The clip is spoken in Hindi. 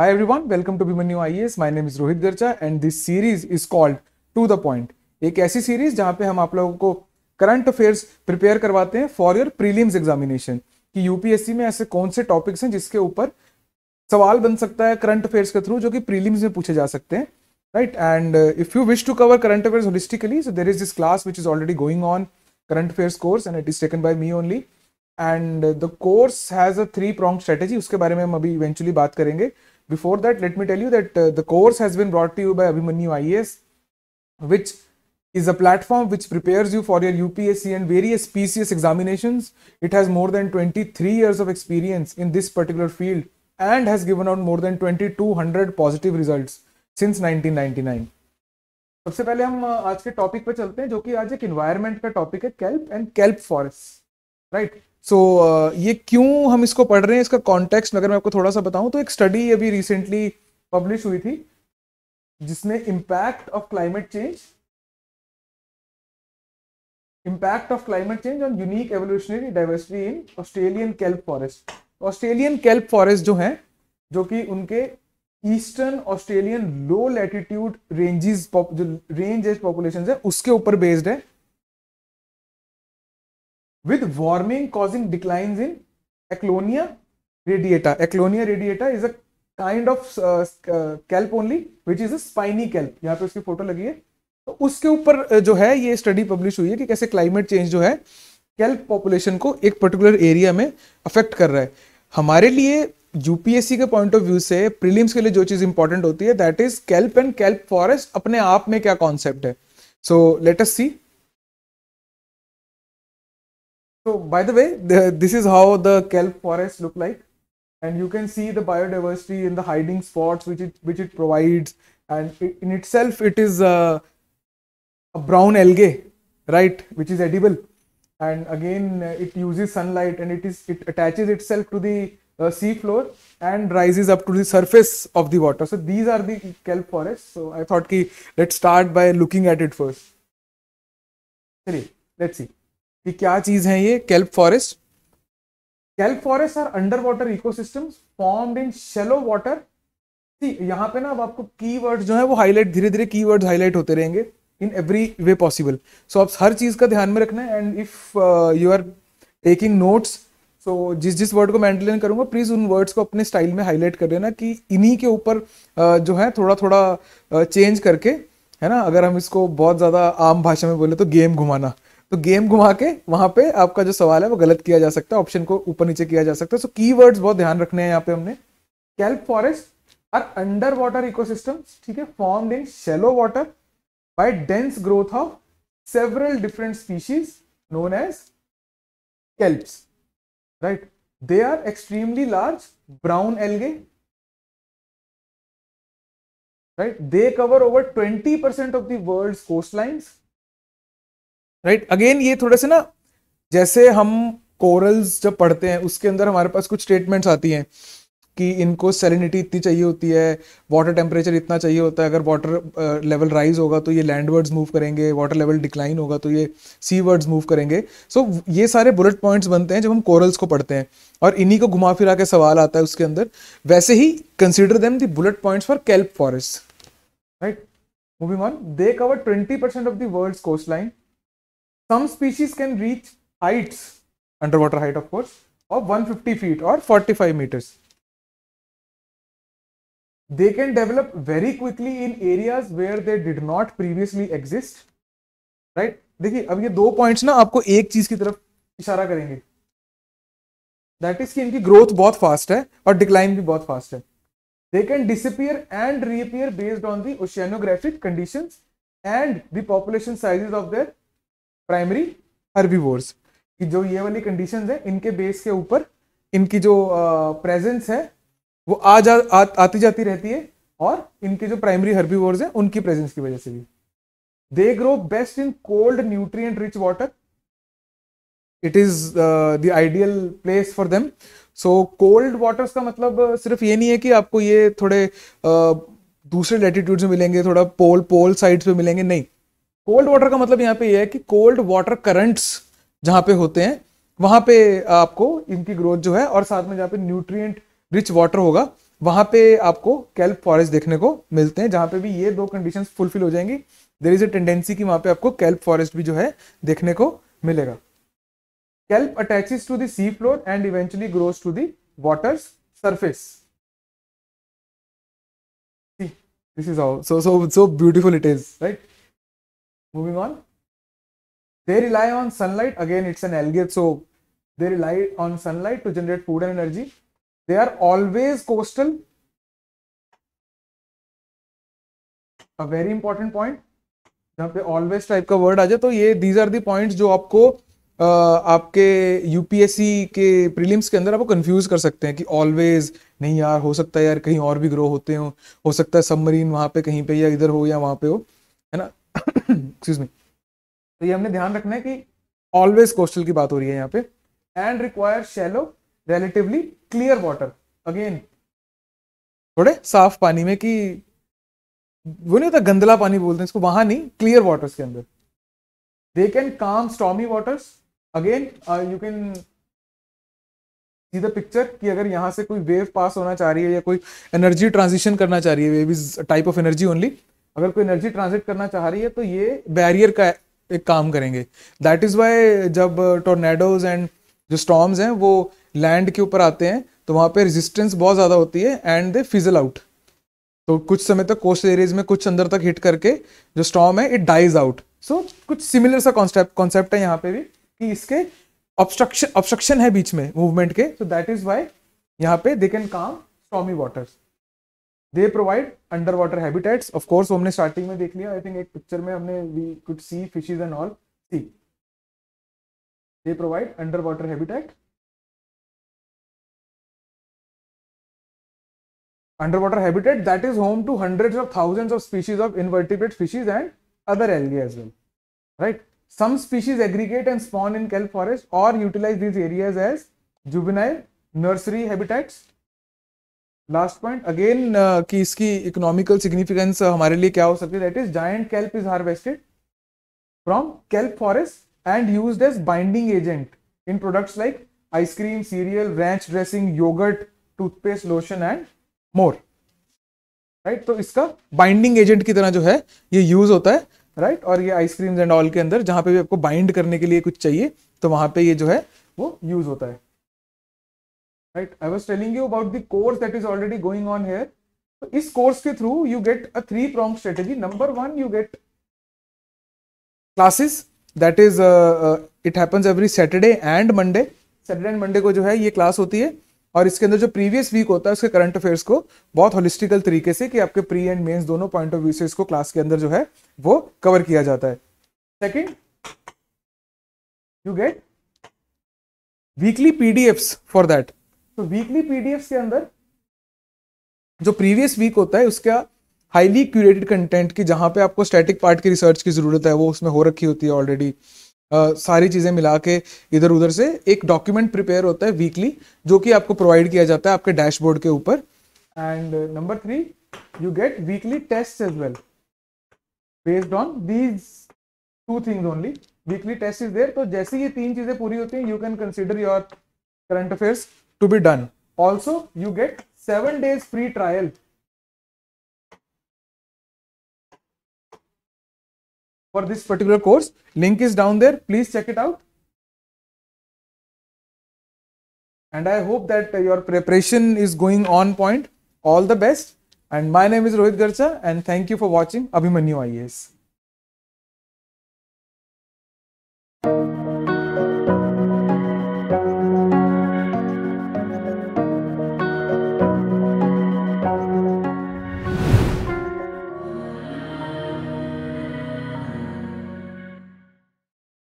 Hi everyone, welcome to Bhimanyu IAS. My name is Rohit Garcha and this series is called To the Point. एक ऐसी सीरीज जहां पे हम आप लोगों को करंट अफेयर्स प्रिपेयर करवाते हैं फॉर योर प्रीलिम्स एग्जामिनेशन कि यूपीएससी में ऐसे कौन से टॉपिक्स हैं जिसके ऊपर सवाल बन सकता है करंट अफेयर्स के थ्रू जो कि प्रीलिम्स में पूछे जा सकते हैं right and if you wish to cover current affairs holistically so there is this class which is already going on current affairs course and it is taken by me only and the course has a three prong strategy उसके बारे में हम अभी इवेंचुअली बात करेंगे Before that, let me tell you that uh, the course has been brought to you by Abhimanyu IAS, which is a platform which prepares you for your UPSC and various PCS examinations. It has more than 23 years of experience in this particular field and has given out more than 2200 positive results since 1999. सबसे पहले हम uh, आज के टॉपिक पे चलते हैं जो कि आज एक एनवायरनमेंट का टॉपिक है kelp and kelp forest right so so, uh, ये क्यों हम इसको पढ़ रहे हैं इसका कॉन्टेक्स्ट अगर मैं आपको थोड़ा सा बताऊं तो एक स्टडी अभी रिसेंटली पब्लिश हुई थी जिसने impact of climate change impact of climate change on unique evolutionary diversity in Australian kelp forest Australian kelp forest जो है जो कि उनके eastern Australian low latitude ranges जो रेंज एज पॉपुलेशन है उसके ऊपर बेस्ड है with warming causing declines in aclonia radiata. Aclonia radiata is a kind of kelp only which is a spiny kelp यहाँ पे उसकी फोटो लगी है तो उसके ऊपर uh, जो है ये स्टडी पब्लिश हुई है कि कैसे क्लाइमेट चेंज जो है कैल्प पॉपुलेशन को एक पर्टिकुलर एरिया में अफेक्ट कर रहा है हमारे लिए यूपीएससी के पॉइंट ऑफ व्यू से प्रीलिम्स के लिए जो चीज़ इंपॉर्टेंट होती है that is kelp and kelp forest अपने आप में क्या कॉन्सेप्ट है so let us see So by the way, the, this is how the kelp forests look like. And you can see the biodiversity in the hiding spots which it, which it provides. And it, in itself, it is a, a, brown algae, right, which is edible. And again, it uses sunlight and it is it attaches itself to the uh, sea floor and rises up to the surface of the water. So these are the kelp forests. So I thought ki, let's start by looking at it first. Anyway, let's see. कि क्या चीज है ये kelp forest kelp forest are under water ecosystem form in shallow water यहां पे ना अब आपको वर्ड जो है वो हाईलाइट धीरे धीरे वर्ड हाईलाइट होते रहेंगे in every way possible so आप हर चीज का ध्यान में रखना है and if you are taking notes so जिस जिस वर्ड को मैं एंडलेन करूंगा प्लीज उन वर्ड्स को अपने स्टाइल में हाईलाइट कर देना कि इन्हीं के ऊपर uh, जो है थोड़ा थोड़ा चेंज uh, करके है ना अगर हम इसको बहुत ज्यादा आम भाषा में बोले तो गेम घुमाना तो गेम घुमा के वहां पे आपका जो सवाल है वो गलत किया जा सकता है ऑप्शन को ऊपर नीचे किया जा सकता है सो की बहुत ध्यान रखने हैं यहाँ पे हमने kelp forest are under water ecosystem ठीक है form in shallow water by dense growth of several different species known as kelp right they are extremely large brown algae right they cover over twenty of the world's coastlines right right? Again ये थोड़े से ना जैसे हम कोरल्स जब पढ़ते हैं उसके अंदर हमारे पास कुछ स्टेटमेंट्स आती हैं कि इनको सेलिनिटी इतनी चाहिए होती है वाटर टेम्परेचर इतना चाहिए होता है अगर वाटर लेवल राइज होगा तो ये लैंड वर्ड्स मूव करेंगे वाटर लेवल डिक्लाइन होगा तो ये सी वर्ड्स मूव करेंगे सो so, ये सारे बुलेट पॉइंट्स बनते हैं जब हम कोरल्स को पढ़ते हैं और इन्हीं को घुमा फिरा के सवाल आता है उसके अंदर वैसे ही consider them the bullet points for kelp forest right moving on they cover twenty percent of the world coastline some species can reach heights, underwater height of course, of 150 feet or 45 meters. They can develop very quickly in areas where they did not previously exist, right? देखिए अब ये दो points, na, आपको एक चीज की तरफ इशारा करेंगे दैट इज कि इनकी ग्रोथ fast, फास्ट है decline डिक्लाइन भी बहुत fast they can disappear and reappear based on the oceanographic conditions and the population sizes of their primary herbivores कि जो ये वाली कंडीशंस है इनके बेस के ऊपर इनकी जो प्रेजेंस है वो आ जा आ, आती जाती रहती है और इनके जो प्राइमरी हर्बीवोर्स हैं उनकी प्रेजेंस की वजह से भी they grow best in cold nutrient rich water it is the ideal place for them so cold waters का मतलब सिर्फ ये नहीं है कि आपको ये थोड़े uh, दूसरे लेटीट्यूड्स में मिलेंगे थोड़ा पोल पोल साइड्स पे मिलेंगे नहीं कोल्ड वाटर का मतलब यहाँ पे ये यह है कि कोल्ड वाटर करंट्स जहाँ पे होते हैं वहाँ पे आपको इनकी ग्रोथ जो है और साथ में जहाँ पे न्यूट्रिएंट रिच वाटर होगा वहाँ पे आपको कैल्प फॉरेस्ट देखने को मिलते हैं जहाँ पे भी ये दो कंडीशंस फुलफिल हो जाएंगी देर इज अ टेंडेंसी कि वहाँ पे आपको कैल्प फॉरेस्ट भी जो है देखने को मिलेगा kelp attaches to the sea floor and eventually grows to the water surface see this is how so so so beautiful it is right Moving on. They rely on sunlight. Again, it's an algae, so they rely on sunlight to generate food and energy. They are always coastal. A very important point. जहाँ पे ऑलवेज टाइप का वर्ड आ जाए तो ये दीज आर दी पॉइंट्स जो आपको आ, आपके यूपीएससी के प्रीलिम्स के अंदर आपको कंफ्यूज कर सकते हैं कि ऑलवेज नहीं यार हो सकता है यार कहीं और भी ग्रो होते हो हो सकता है सबमरीन वहां पे कहीं पे या इधर हो या वहां पे हो है ना एक्सक्यूज मी तो ये हमने ध्यान रखना है कि ऑलवेज कोस्टल की बात हो रही है यहाँ पे and require shallow relatively clear water again थोड़े साफ पानी में कि वो नहीं होता गंदला पानी बोलते हैं इसको वहां नहीं क्लियर वाटर्स के अंदर they can calm stormy waters again you can see the picture कि अगर यहां से कोई वेव पास होना चाह रही है या कोई एनर्जी ट्रांजिशन करना चाह रही है wave is type of energy only अगर कोई एनर्जी ट्रांसिट करना चाह रही है तो ये बैरियर का एक काम करेंगे दैट इज़ वाई जब टोर्नेडोज एंड जो स्टॉम्स हैं वो लैंड के ऊपर आते हैं तो वहाँ पे रेजिस्टेंस बहुत ज़्यादा होती है एंड दे फिजल आउट तो कुछ समय तक कोस्ट एरियाज में कुछ अंदर तक हिट करके जो स्टॉम है इट डाइज आउट सो कुछ सिमिलर सा कॉन्सेप्ट कॉन्सेप्ट है यहाँ पे भी कि इसके ऑब्स्ट्रक्शन ऑब्स्ट्रक्शन है बीच में मूवमेंट के सो दैट इज वाई यहाँ पे they can calm stormy waters they provide under water habitats course, course हमने स्टार्टिंग में देख लिया आई थिंक एक पिक्चर में हमने we could see fishes and all see they provide under water habitat underwater habitat that is home to hundreds of thousands of species of invertebrate fishes and other algae as well right some species aggregate and spawn in kelp forest or utilize these areas as juvenile nursery habitats last point again कि इसकी इकोनॉमिकल सिग्निफिकेंस uh, हमारे लिए क्या हो सकती है that is giant kelp is harvested from kelp forest and use as binding agent in products like ice cream cereal ranch dressing yoghurt toothpaste lotion and more right तो इसका बाइंडिंग एजेंट की तरह जो है ये यूज होता है राइट right? और ये आइसक्रीम्स एंड ऑल के अंदर जहां पे भी आपको बाइंड करने के लिए कुछ चाहिए तो वहां पे ये जो है वो यूज होता है right i was telling you about the course that is already going on here so इस कोर्स के through you get a three prong strategy number one you get classes that is it happens every Saturday and Monday Saturday and Monday को जो है ये क्लास होती है और इसके अंदर जो प्रीवियस वीक होता है उसके करंट अफेयर्स को बहुत होलिस्टिकल तरीके से कि आपके प्री एंड मेंस दोनों पॉइंट ऑफ व्यू से इसको क्लास के अंदर जो है वो कवर किया जाता है second you get weekly PDFs for that तो वीकली पीडीएफ के अंदर जो प्रीवियस वीक होता है उसका हाईली क्यूरेटेड कंटेंट की जहां पे आपको स्टैटिक पार्ट की रिसर्च की ज़रूरत है वो उसमें हो रखी होती है ऑलरेडी सारी चीज़ें मिला के इधर उधर से एक डॉक्यूमेंट प्रिपेयर होता है वीकली जो कि आपको प्रोवाइड किया जाता है आपके डैशबोर्ड के ऊपर and number three you get weekly test as well based on these two things only weekly test is there तो जैसे ये तीन चीज़ें पूरी होती हैं you can consider your current affairs to be done. Also, you get 7 days free trial. For this particular course, link is down there. Please check it out. And I hope that your preparation is going on point. All the best. And my name is Rohit Garcha and thank you for watching Abhimanyu IAS.